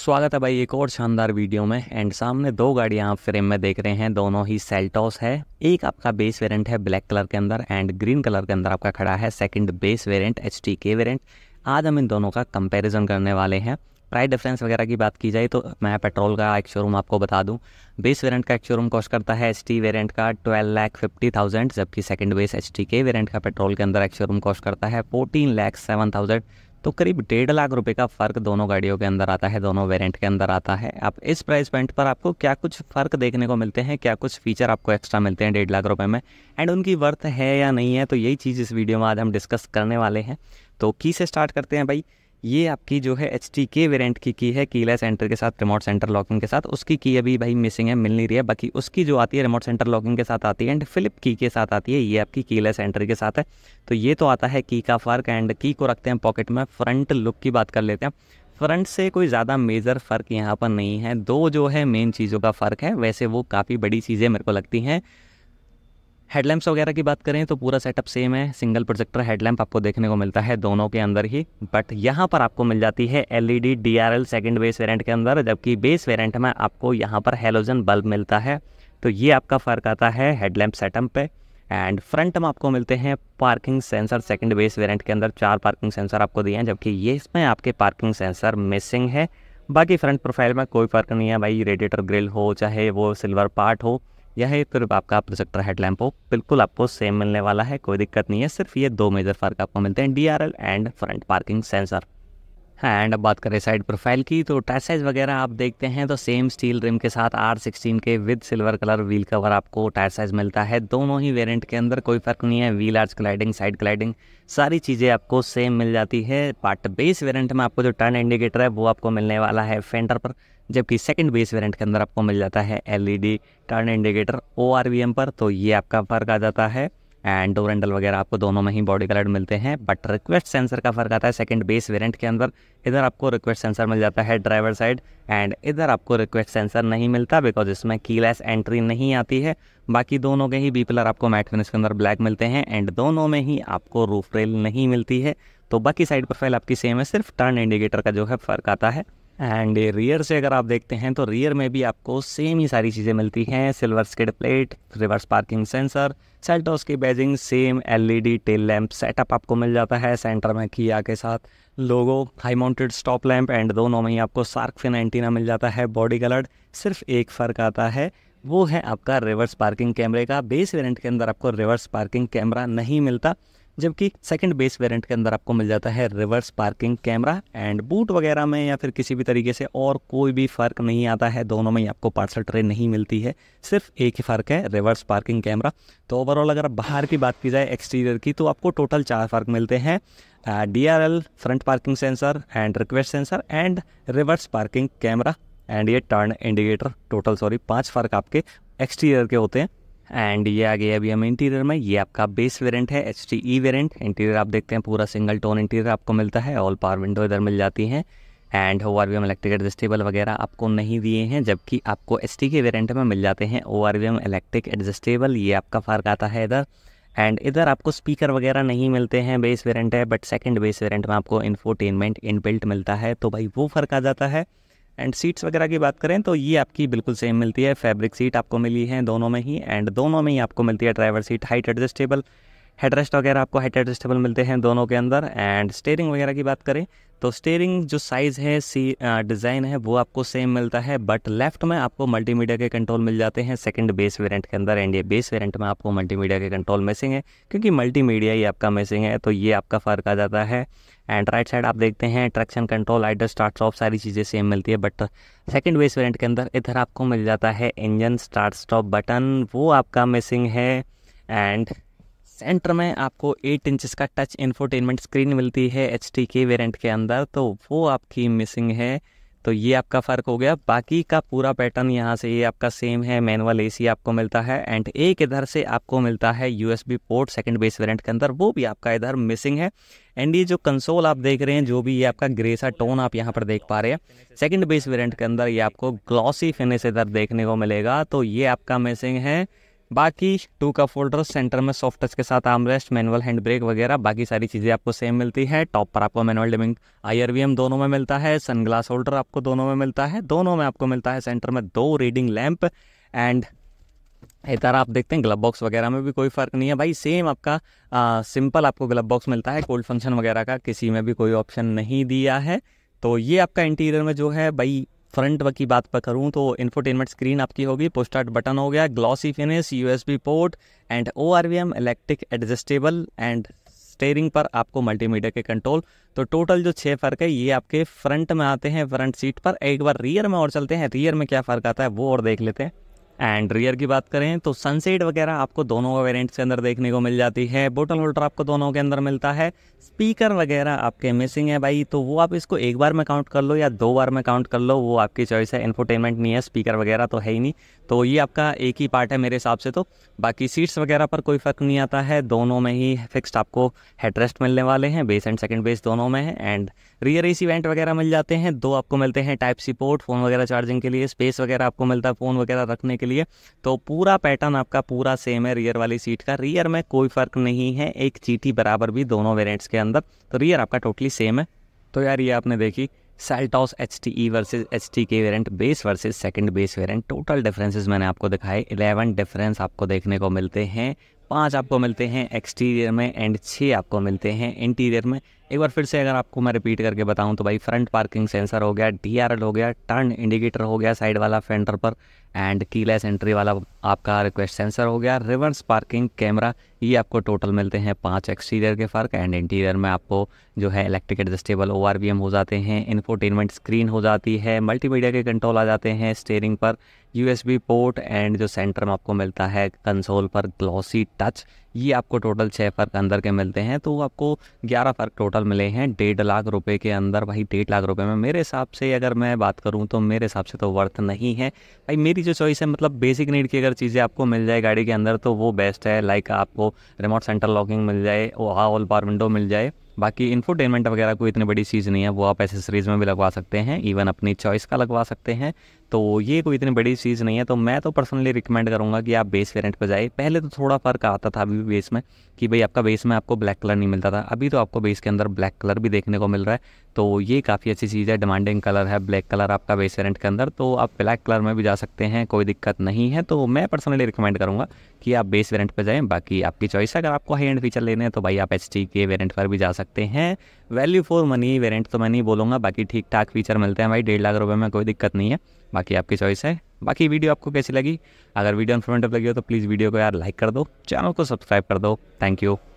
स्वागत है भाई एक और शानदार वीडियो में एंड सामने दो गाड़ियां आप फ्रेम में देख रहे हैं दोनों ही सेल्टॉस है एक आपका बेस वेरिएंट है ब्लैक कलर के अंदर एंड ग्रीन कलर के अंदर आपका खड़ा है second base variant H T के वेरियंट आज हम इन दोनों का कंपैरिजन करने वाले हैं प्राइस डिफरेंस वगैरह की बात की जाए तो मैं पेट्रोल का एक शोरूम आपको बता दूँ बेस वेरेंट का एक शोरूम कॉस्ट करता है एच टी वेरियंट का ट्वेल्व लैख फिफ्टी थाउजेंड जबकि सेकंड बेस एच टी के वेरेंट का पेट्रोल के अंदर एक शोरूम कॉस्ट करता है फोर्टीन लैख सेवन थाउजेंड तो करीब डेढ़ लाख रुपए का फ़र्क दोनों गाड़ियों के अंदर आता है दोनों वेरिएंट के अंदर आता है आप इस प्राइस पॉइंट पर आपको क्या कुछ फ़र्क देखने को मिलते हैं क्या कुछ फीचर आपको एक्स्ट्रा मिलते हैं डेढ़ लाख रुपए में एंड उनकी वर्थ है या नहीं है तो यही चीज़ इस वीडियो में आज हम डिस्कस करने वाले हैं तो की से स्टार्ट करते हैं भाई ये आपकी जो है एच टी के वेरियंट की की है कीला सेंटर के साथ रिमोट सेंटर लॉकिंग के साथ उसकी की अभी भाई मिसिंग है मिल नहीं रही है बाकी उसकी जो आती है रिमोट सेंटर लॉकिंग के साथ आती है एंड फिलिप की के साथ आती है ये आपकी कीला सेंटर के साथ है तो ये तो आता है की का फ़र्क एंड की को रखते हैं पॉकेट में फ्रंट लुक की बात कर लेते हैं फ्रंट से कोई ज़्यादा मेजर फ़र्क यहाँ पर नहीं है दो जो है मेन चीज़ों का फ़र्क है वैसे वो काफ़ी बड़ी चीज़ें मेरे को लगती हैं हेडलैम्प्स वगैरह की बात करें तो पूरा सेटअप सेम है सिंगल प्रोजेक्टर हेडलैम्प आपको देखने को मिलता है दोनों के अंदर ही बट यहाँ पर आपको मिल जाती है LED DRL second base variant के अंदर जबकि बेस वेरिएंट में आपको यहाँ पर हेलोजन बल्ब मिलता है तो ये आपका फ़र्क आता है हेडलैम्प सेटअप पर एंड फ्रंट में आपको मिलते हैं parking sensor second base variant के अंदर चार पार्किंग सेंसर आपको दिए हैं जबकि ये इसमें आपके पार्किंग सेंसर मिसिंग है बाकी फ्रंट प्रोफाइल में कोई फ़र्क नहीं है भाई रेडिएटर ग्रिल हो चाहे वो सिल्वर पार्ट हो यह फिर तो आपका प्रोजेक्टर हेडलैम्प हो बिल्कुल आपको सेम मिलने वाला है कोई दिक्कत नहीं है सिर्फ ये दो मेजर फ़र्क आपको मिलते हैं डी एंड फ्रंट पार्किंग सेंसर हाँ एंड अब बात करें साइड प्रोफाइल की तो टायर साइज वगैरह आप देखते हैं तो सेम स्टील रिम के साथ आर सिक्सटीन के with silver colour wheel cover आपको टायर साइज मिलता है दोनों ही वेरिएंट के अंदर कोई फर्क नहीं है wheel arch cladding side cladding सारी चीज़ें आपको सेम मिल जाती है बट बेस वेरिएंट में आपको जो टर्न इंडिकेटर है वो आपको मिलने वाला है फेंडर पर जबकि सेकंड बेस वेरिएंट के अंदर आपको मिल जाता है एलईडी टर्न इंडिकेटर ओ पर तो ये आपका फ़र्क आ जाता है एंड डोरेंडल वगैरह आपको दोनों में ही बॉडी कलर मिलते हैं बट रिक्वेस्ट सेंसर का फ़र्क आता है सेकंड बेस वेरिएंट के अंदर इधर आपको रिक्वेस्ट सेंसर मिल जाता है ड्राइवर साइड एंड इधर आपको रिक्वेस्ट सेंसर नहीं मिलता बिकॉज इसमें कीलेस एंट्री नहीं आती है बाकी दोनों के ही बी पिलर आपको मैट फिनिश के अंदर ब्लैक मिलते हैं एंड दोनों में ही आपको रूफ रेल नहीं मिलती है तो बाकी साइड प्रोफाइल आपकी सेम है सिर्फ टर्न इंडिकेटर का जो है फ़र्क आता है एंड रियर से अगर आप देखते हैं तो रियर में भी आपको सेम ही सारी चीज़ें मिलती हैं silver skid plate reverse parking sensor Seltos की badging same LED tail lamp setup आपको मिल जाता है सेंटर में किया के साथ logo high mounted stop lamp and दोनों में ही आपको सार्क फिन एंटीना मिल जाता है बॉडी कलर्ड सिर्फ एक फ़र्क आता है वो है आपका रिवर्स पार्किंग कैमरे का बेस वेरिएंट के अंदर आपको रिवर्स पार्किंग कैमरा नहीं मिलता जबकि सेकेंड बेस वेरिएंट के अंदर आपको मिल जाता है reverse parking camera and boot वगैरह में या फिर किसी भी तरीके से और कोई भी फ़र्क नहीं आता है दोनों में ही आपको पार्सल ट्रे नहीं मिलती है सिर्फ एक ही फ़र्क है रिवर्स पार्किंग कैमरा तो ओवरऑल अगर बाहर की बात की जाए एक्सटीरियर की तो आपको टोटल चार फ़र्क मिलते हैं D R L front parking sensor and request sensor and reverse parking camera and ये टर्न इंडिकेटर टोटल सॉरी पांच फ़र्क आपके एक्सटीरियर के होते हैं एंड ये आ गया अभी हम इंटीरियर में ये आपका बेस वेरिएंट है H T E variant interior आप देखते हैं पूरा सिंगल टोन इंटीरियर आपको मिलता है ऑल पावर विंडो इधर मिल जाती हैं and O R V M electric adjustable वगैरह आपको नहीं दिए हैं जबकि आपको एस टी के वेरियंट में मिल जाते हैं O R V M electric adjustable ये आपका फ़र्क आता है इधर एंड इधर आपको स्पीकर वगैरह नहीं मिलते हैं बेस वेरियंट है बट सेकेंड बेस वेरियंट में आपको इन्फोटेनमेंट बिल्ट मिलता है तो भाई वो फ़र्क आ जाता है एंड सीट्स वगैरह की बात करें तो ये आपकी बिल्कुल सेम मिलती है फैब्रिक सीट आपको मिली है दोनों में ही एंड दोनों में ही आपको मिलती है driver seat height adjustable headrest वगैरह आपको हाइट एडजस्टेबल मिलते हैं दोनों के अंदर एंड स्टेयरिंग वगैरह की बात करें तो स्टेयरिंग जो साइज़ है सी डिज़ाइन है वो आपको सेम मिलता है बट लेफ्ट में आपको मल्टीमीडिया के कंट्रोल मिल जाते हैं सेकंड बेस वेरिएंट के अंदर एंड ये बेस वेरिएंट में आपको मल्टीमीडिया के कंट्रोल मिसिंग है क्योंकि मल्टीमीडिया ही आपका मिसिंग है तो ये आपका फ़र्क आ जाता है एंड राइट साइड आप देखते हैं traction control idle start stop सारी चीज़ें सेम मिलती है बट सेकेंड बेस वेरेंट के अंदर इधर आपको मिल जाता है इंजन स्टार्ट स्टॉप बटन वो आपका मिसिंग है एंड सेंटर में आपको 8 इंचेस का टच इन्फोटेनमेंट स्क्रीन मिलती है एच के वेरिएंट के अंदर तो वो आपकी मिसिंग है तो ये आपका फ़र्क हो गया बाकी का पूरा पैटर्न यहाँ से ये आपका सेम है मैनुअल एसी आपको मिलता है एंड एक इधर से आपको मिलता है USB port second base variant के अंदर वो भी आपका इधर मिसिंग है एंड ये जो कंसोल आप देख रहे हैं जो भी ये आपका ग्रेसा टोन आप यहाँ पर देख पा रहे हैं सेकेंड बेस वेरियंट के अंदर ये आपको ग्लॉसी फिनिश इधर देखने को मिलेगा तो ये आपका मिसिंग है बाकी टू का फोल्डर सेंटर में सॉफ्ट टच के साथ आमरेस्ट मैनुअल हैंड ब्रेक वगैरह बाकी सारी चीज़ें आपको सेम मिलती है टॉप पर आपको मैनुअल डिमिंग आई दोनों में मिलता है सनग्लास होल्डर आपको दोनों में मिलता है दोनों में आपको मिलता है सेंटर में दो रीडिंग लैम्प एंड इधर आप देखते हैं ग्लब बॉक्स वगैरह में भी कोई फ़र्क नहीं है भाई सेम आपका आ, सिंपल आपको ग्लब बॉक्स मिलता है कोल्ड फंक्शन वगैरह का किसी में भी कोई ऑप्शन नहीं दिया है तो ये आपका इंटीरियर में जो है भाई फ्रंट की बात पर करूँ तो इन्फोटेनमेंट स्क्रीन आपकी होगी पोस्टार्ट बटन हो गया glossy finish USB port and O R V M electric adjustable and steering पर आपको मल्टीमीडिया के कंट्रोल तो टोटल जो छः फर्क है ये आपके फ्रंट में आते हैं फ्रंट सीट पर एक बार रियर में और चलते हैं रियर में क्या फ़र्क आता है वो और देख लेते हैं एंड रियर की बात करें तो सनसेट वगैरह आपको दोनों वेरिएंट्स के अंदर देखने को मिल जाती है बोटल होल्डर आपको दोनों के अंदर मिलता है स्पीकर वगैरह आपके मिसिंग है भाई तो वो आप इसको एक बार में काउंट कर लो या दो बार में काउंट कर लो वो आपकी चॉइस है इन्फोटेनमेंट नहीं है स्पीकर वगैरह तो है ही नहीं तो ये आपका एक ही पार्ट है मेरे हिसाब से तो बाकी सीट्स वगैरह पर कोई फ़र्क नहीं आता है दोनों में ही फिक्स्ड आपको हेडरेस्ट मिलने वाले हैं बेस एंड सेकेंड बेस दोनों में है एंड रियर ए वेंट वगैरह मिल जाते हैं दो आपको मिलते हैं टाइप सी पोर्ट फ़ोन वगैरह चार्जिंग के लिए स्पेस वगैरह आपको मिलता है फ़ोन वगैरह रखने के लिए लिए तो पूरा पैटर्न आपका पूरा सेम है रियर वाली सीट का रियर में कोई फ़र्क नहीं है एक चीटी बराबर भी दोनों वेरियंट्स के अंदर तो रियर आपका टोटली सेम है तो यार ये आपने देखी Seltos H T E versus H T के variant base versus second base variant total differences मैंने आपको दिखाए इलेवन डिफरेंस आपको देखने को मिलते हैं पांच आपको मिलते हैं एक्सटीरियर में एंड छः आपको मिलते हैं इंटीरियर में एक बार फिर से अगर आपको मैं रिपीट करके बताऊं तो भाई फ्रंट पार्किंग सेंसर हो गया डी हो गया टर्न इंडिकेटर हो गया साइड वाला फेंटर पर एंड कीलेस एंट्री वाला आपका रिक्वेस्ट सेंसर हो गया रिवर्स पार्किंग कैमरा ये आपको टोटल मिलते हैं पांच एक्सटीरियर के फ़र्क एंड इंटीरियर में आपको जो है इलेक्ट्रिक एडजस्टेबल ओ हो जाते हैं इन्फोटेनमेंट स्क्रीन हो जाती है मल्टीमीडिया के कंट्रोल आ जाते हैं स्टेयरिंग पर यू पोर्ट एंड जो सेंटर में आपको मिलता है कंसोल पर ग्लॉसी टच ये आपको टोटल छः फ़र्क अंदर के मिलते हैं तो आपको ग्यारह फ़र्क टोटल मिले हैं डेढ़ लाख रुपए के अंदर भाई डेढ़ लाख रुपए में मेरे हिसाब से अगर मैं बात करूँ तो मेरे हिसाब से तो वर्थ नहीं है भाई मेरी जो चॉइस है मतलब बेसिक नीड की अगर चीज़ें आपको मिल जाए गाड़ी के अंदर तो वो बेस्ट है लाइक आपको रिमोट सेंटर लॉकिंग मिल जाए ऑल पार विंडो मिल जाए बाकी इन्फोटेनमेंट वगैरह कोई इतनी बड़ी चीज़ नहीं है वो आप एसेसरीज़ में भी लगवा सकते हैं इवन अपनी चॉइस का लगवा सकते हैं तो ये कोई इतनी बड़ी चीज़ नहीं है तो मैं तो पर्सनली रिकमेंड करूँगा कि आप बेस वेरियंट पर जाए पहले तो थोड़ा फ़र्क आता था अभी भी बेस में कि भाई आपका बेस में आपको ब्लैक कलर नहीं मिलता था अभी तो आपको बेस के अंदर ब्लैक कलर भी देखने को मिल रहा है तो ये काफ़ी अच्छी चीज़ है डिमांडिंग कलर है ब्लैक कलर आपका बेस वेरियंट के अंदर तो आप ब्लैक कलर में भी जा सकते हैं कोई दिक्कत नहीं है तो मैं पर्सनली रिकमेंड करूँगा कि आप बेस वेरियंट पर जाएँ बाकी आपकी चॉइस अगर आपको हाई एंड फीचर लेने हैं तो भाई आप एच के वेरियंट पर भी जा सकते सकते हैं वैल्यू फॉर मनी वेरेंट तो मैं नहीं बोलूँगा बाकी ठीक ठाक फीचर मिलते हैं भाई डेढ़ लाख रुपये में कोई दिक्कत नहीं है बाकी आपकी चॉइस है बाकी वीडियो आपको कैसी लगी अगर वीडियो इन्फॉर्मेटिव लगी हो तो प्लीज़ वीडियो को यार लाइक कर दो चैनल को सब्सक्राइब कर दो थैंक यू